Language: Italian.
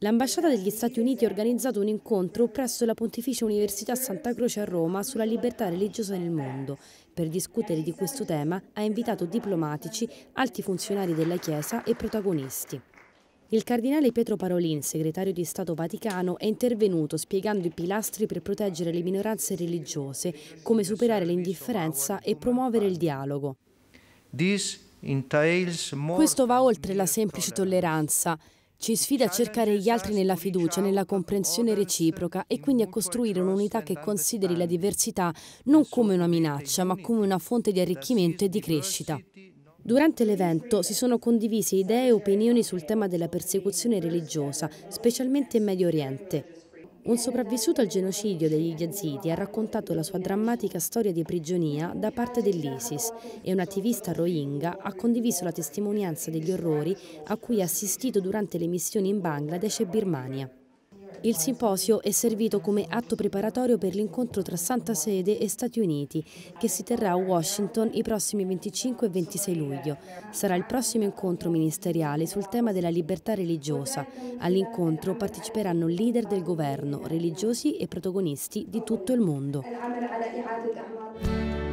L'ambasciata degli Stati Uniti ha organizzato un incontro presso la Pontificia Università Santa Croce a Roma sulla libertà religiosa nel mondo. Per discutere di questo tema ha invitato diplomatici, alti funzionari della Chiesa e protagonisti. Il cardinale Pietro Parolin, segretario di Stato Vaticano, è intervenuto spiegando i pilastri per proteggere le minoranze religiose, come superare l'indifferenza e promuovere il dialogo. Questo va oltre la semplice tolleranza. Ci sfida a cercare gli altri nella fiducia, nella comprensione reciproca e quindi a costruire un'unità che consideri la diversità non come una minaccia, ma come una fonte di arricchimento e di crescita. Durante l'evento si sono condivise idee e opinioni sul tema della persecuzione religiosa, specialmente in Medio Oriente. Un sopravvissuto al genocidio degli yazidi ha raccontato la sua drammatica storia di prigionia da parte dell'ISIS e un attivista rohingya ha condiviso la testimonianza degli orrori a cui ha assistito durante le missioni in Bangladesh e Birmania. Il simposio è servito come atto preparatorio per l'incontro tra Santa Sede e Stati Uniti, che si terrà a Washington i prossimi 25 e 26 luglio. Sarà il prossimo incontro ministeriale sul tema della libertà religiosa. All'incontro parteciperanno leader del governo, religiosi e protagonisti di tutto il mondo.